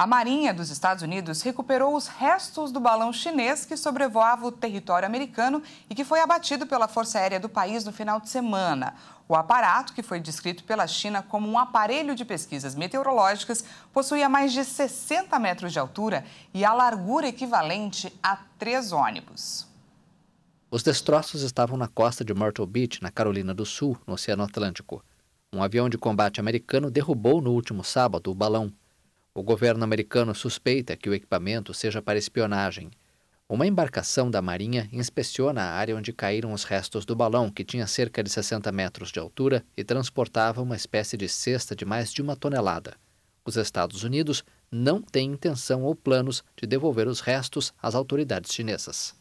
A Marinha dos Estados Unidos recuperou os restos do balão chinês que sobrevoava o território americano e que foi abatido pela Força Aérea do país no final de semana. O aparato, que foi descrito pela China como um aparelho de pesquisas meteorológicas, possuía mais de 60 metros de altura e a largura equivalente a três ônibus. Os destroços estavam na costa de Myrtle Beach, na Carolina do Sul, no Oceano Atlântico. Um avião de combate americano derrubou no último sábado o balão o governo americano suspeita que o equipamento seja para espionagem. Uma embarcação da Marinha inspeciona a área onde caíram os restos do balão, que tinha cerca de 60 metros de altura e transportava uma espécie de cesta de mais de uma tonelada. Os Estados Unidos não têm intenção ou planos de devolver os restos às autoridades chinesas.